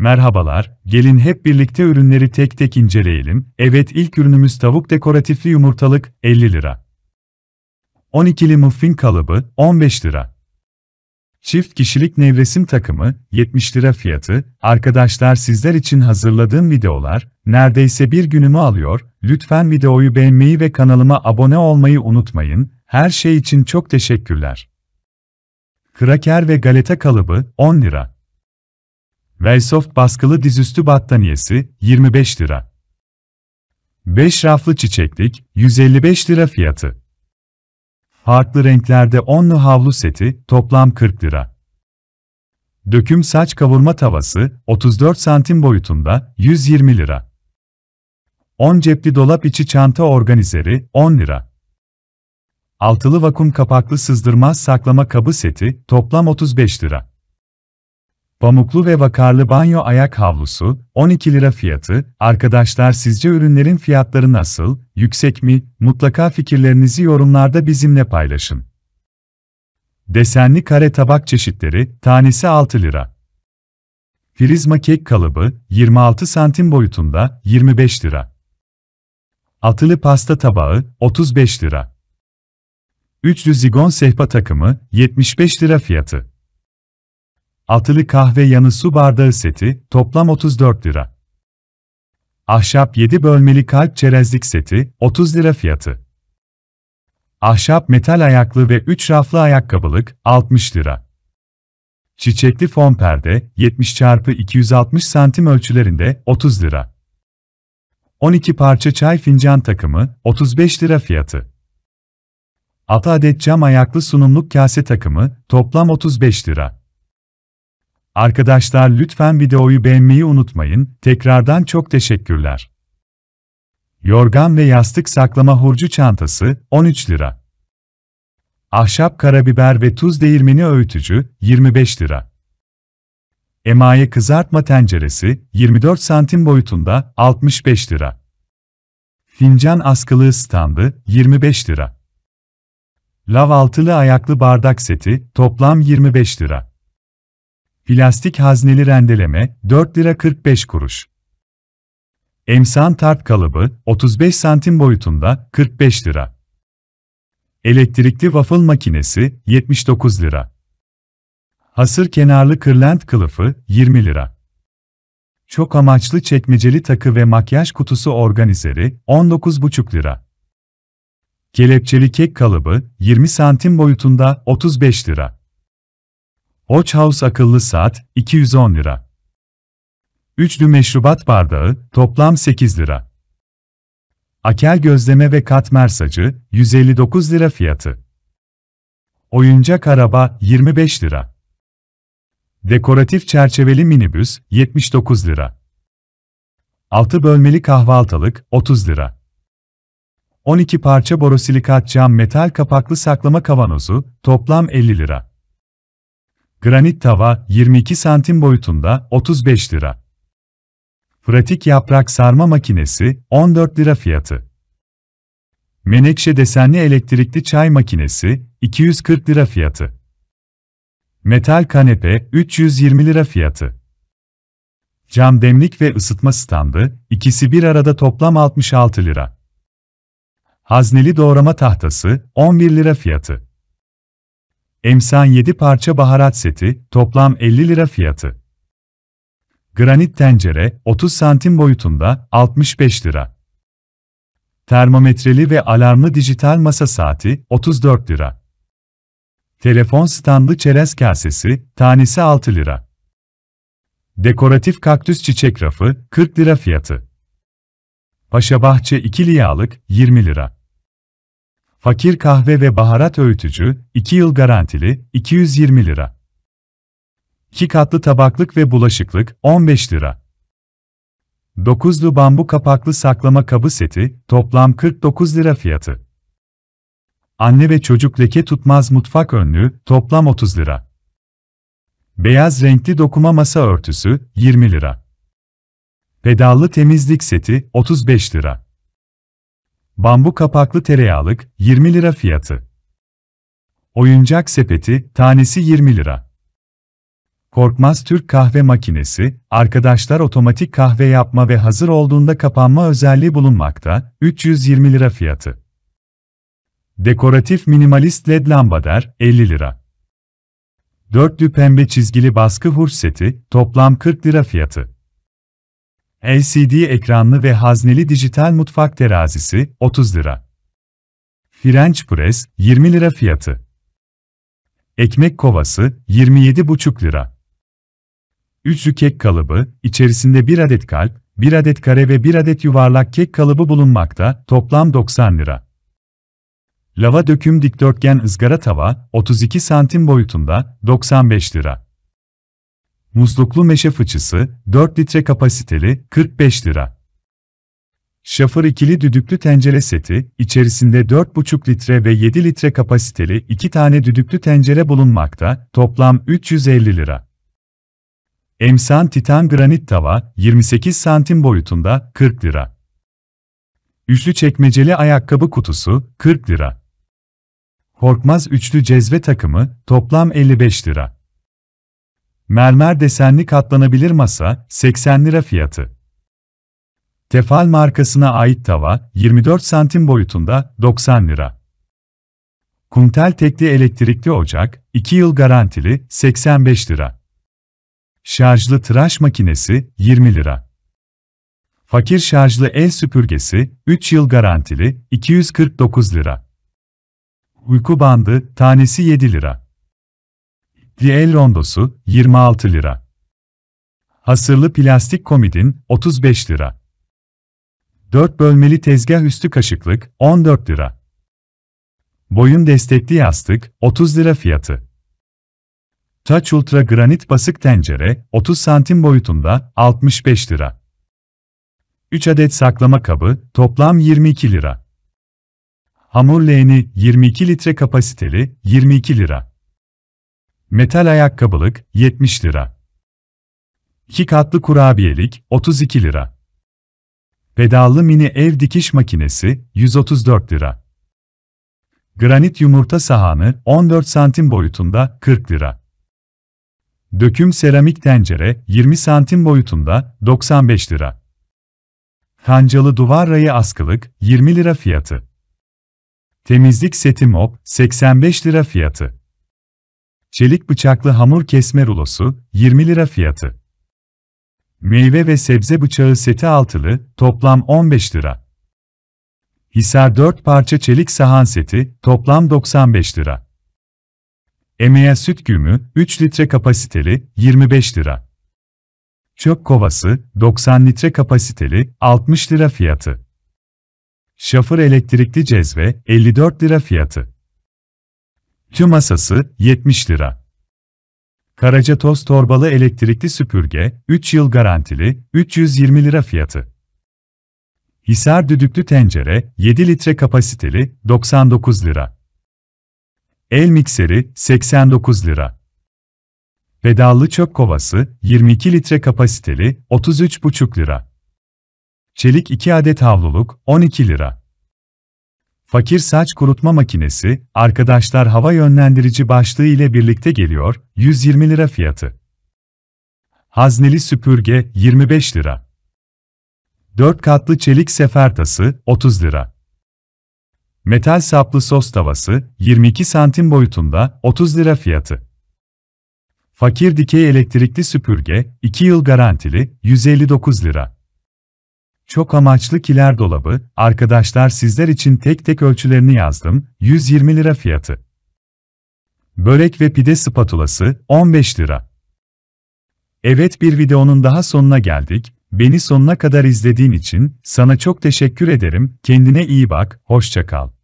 Merhabalar, gelin hep birlikte ürünleri tek tek inceleyelim. Evet ilk ürünümüz tavuk dekoratifli yumurtalık, 50 lira. 12'li muffin kalıbı, 15 lira. Çift kişilik nevresim takımı, 70 lira fiyatı. Arkadaşlar sizler için hazırladığım videolar, neredeyse bir günümü alıyor. Lütfen videoyu beğenmeyi ve kanalıma abone olmayı unutmayın. Her şey için çok teşekkürler. Kraker ve galeta kalıbı, 10 lira. Velsoft baskılı dizüstü battaniyesi 25 lira. 5 raflı çiçeklik 155 lira fiyatı. Farklı renklerde 10'lu havlu seti toplam 40 lira. Döküm saç kavurma tavası 34 santim boyutunda 120 lira. 10 cepli dolap içi çanta organizeri 10 lira. Altılı vakum kapaklı sızdırmaz saklama kabı seti toplam 35 lira. Pamuklu ve vakarlı banyo ayak havlusu, 12 lira fiyatı. Arkadaşlar sizce ürünlerin fiyatları nasıl, yüksek mi? Mutlaka fikirlerinizi yorumlarda bizimle paylaşın. Desenli kare tabak çeşitleri, tanesi 6 lira. Prizma kek kalıbı, 26 santim boyutunda, 25 lira. Atılı pasta tabağı, 35 lira. 3 zigon sehpa takımı, 75 lira fiyatı. Altılı kahve yanı su bardağı seti, toplam 34 lira. Ahşap 7 bölmeli kalp çerezlik seti, 30 lira fiyatı. Ahşap metal ayaklı ve 3 raflı ayakkabılık, 60 lira. Çiçekli fon perde, 70 x 260 santim ölçülerinde, 30 lira. 12 parça çay fincan takımı, 35 lira fiyatı. 6 adet cam ayaklı sunumluk kase takımı, toplam 35 lira. Arkadaşlar lütfen videoyu beğenmeyi unutmayın. Tekrardan çok teşekkürler. Yorgan ve yastık saklama hurcu çantası 13 lira. Ahşap karabiber ve tuz değirmeni öğütücü 25 lira. Emaye kızartma tenceresi 24 santim boyutunda 65 lira. Fincan askılığı standı 25 lira. Lav altılı ayaklı bardak seti toplam 25 lira. Plastik hazneli rendeleme 4 lira 45 kuruş. Emsan tarp kalıbı 35 santim boyutunda 45 lira. Elektrikli waffle makinesi 79 lira. Hasır kenarlı kırlent kılıfı 20 lira. Çok amaçlı çekmeceli takı ve makyaj kutusu organizeri 19,5 lira. Kelepçeli kek kalıbı 20 santim boyutunda 35 lira. Watch House akıllı saat 210 lira. Üçlü meşrubat bardağı toplam 8 lira. Akel gözleme ve katmer sacı 159 lira fiyatı. Oyuncak araba 25 lira. Dekoratif çerçeveli minibüs 79 lira. 6 bölmeli kahvaltılık 30 lira. 12 parça borosilikat cam metal kapaklı saklama kavanozu toplam 50 lira. Granit tava 22 santim boyutunda 35 lira. Pratik yaprak sarma makinesi 14 lira fiyatı. Menekşe desenli elektrikli çay makinesi 240 lira fiyatı. Metal kanepe 320 lira fiyatı. Cam demlik ve ısıtma standı ikisi bir arada toplam 66 lira. Hazneli doğrama tahtası 11 lira fiyatı. Emsan 7 parça baharat seti, toplam 50 lira fiyatı. Granit tencere, 30 santim boyutunda, 65 lira. Termometreli ve alarmlı dijital masa saati, 34 lira. Telefon standlı çerez kasesi, tanesi 6 lira. Dekoratif kaktüs çiçek rafı, 40 lira fiyatı. Paşa bahçe 2 liyalık, 20 lira. Fakir kahve ve baharat öğütücü, 2 yıl garantili, 220 lira. 2 katlı tabaklık ve bulaşıklık, 15 lira. 9'lu bambu kapaklı saklama kabı seti, toplam 49 lira fiyatı. Anne ve çocuk leke tutmaz mutfak önlüğü, toplam 30 lira. Beyaz renkli dokuma masa örtüsü, 20 lira. Pedallı temizlik seti, 35 lira. Bambu kapaklı tereyağlık 20 lira fiyatı. Oyuncak sepeti tanesi 20 lira. Korkmaz Türk kahve makinesi, arkadaşlar otomatik kahve yapma ve hazır olduğunda kapanma özelliği bulunmakta, 320 lira fiyatı. Dekoratif minimalist led lambader, 50 lira. Dörtlü pembe çizgili baskı hurs seti, toplam 40 lira fiyatı. LCD ekranlı ve hazneli dijital mutfak terazisi 30 lira. French press 20 lira fiyatı. Ekmek kovası 27,5 lira. Üçlü kek kalıbı, içerisinde bir adet kalp, bir adet kare ve bir adet yuvarlak kek kalıbı bulunmakta, toplam 90 lira. Lava döküm dikdörtgen ızgara tava, 32 santim boyutunda, 95 lira. Musluklu meşe fıçısı, 4 litre kapasiteli, 45 lira. Şafır ikili düdüklü tencere seti, içerisinde 4,5 litre ve 7 litre kapasiteli 2 tane düdüklü tencere bulunmakta, toplam 350 lira. Emsan Titan Granit Tava, 28 santim boyutunda, 40 lira. Üçlü çekmeceli ayakkabı kutusu, 40 lira. Korkmaz üçlü cezve takımı, toplam 55 lira. Mermer desenli katlanabilir masa, 80 lira fiyatı. Tefal markasına ait tava, 24 santim boyutunda, 90 lira. Kuntel tekli elektrikli ocak, 2 yıl garantili, 85 lira. Şarjlı tıraş makinesi, 20 lira. Fakir şarjlı el süpürgesi, 3 yıl garantili, 249 lira. Uyku bandı, tanesi 7 lira. Riel rondosu 26 lira. Hasırlı plastik komidin 35 lira. 4 bölmeli tezgah üstü kaşıklık 14 lira. Boyun destekli yastık 30 lira fiyatı. Touch Ultra granit basık tencere 30 santim boyutunda 65 lira. 3 adet saklama kabı toplam 22 lira. Hamur leğeni 22 litre kapasiteli 22 lira. Metal ayakkabılık 70 lira. 2 katlı kurabiyelik 32 lira. Pedallı mini ev dikiş makinesi 134 lira. Granit yumurta sahanı 14 santim boyutunda 40 lira. Döküm seramik tencere 20 santim boyutunda 95 lira. Kancalı duvar rayı askılık 20 lira fiyatı. Temizlik seti mop 85 lira fiyatı. Çelik bıçaklı hamur kesme rulosu, 20 lira fiyatı. Meyve ve sebze bıçağı seti altılı, toplam 15 lira. Hisar 4 parça çelik sahan seti, toplam 95 lira. Emeğe süt gümü, 3 litre kapasiteli, 25 lira. Çöp kovası, 90 litre kapasiteli, 60 lira fiyatı. Şafır elektrikli cezve, 54 lira fiyatı. Tüm asası 70 lira. Karaca toz torbalı elektrikli süpürge 3 yıl garantili 320 lira fiyatı. Hisar düdüklü tencere 7 litre kapasiteli 99 lira. El mikseri 89 lira. Pedallı çöp kovası 22 litre kapasiteli 33,5 lira. Çelik 2 adet havluluk 12 lira. Fakir saç kurutma makinesi, arkadaşlar hava yönlendirici başlığı ile birlikte geliyor, 120 lira fiyatı. Hazneli süpürge, 25 lira. 4 katlı çelik sefer tası, 30 lira. Metal saplı sos tavası, 22 santim boyutunda, 30 lira fiyatı. Fakir dikey elektrikli süpürge, 2 yıl garantili, 159 lira. Çok amaçlı kiler dolabı, arkadaşlar sizler için tek tek ölçülerini yazdım, 120 lira fiyatı. Börek ve pide spatulası, 15 lira. Evet bir videonun daha sonuna geldik, beni sonuna kadar izlediğin için, sana çok teşekkür ederim, kendine iyi bak, hoşça kal.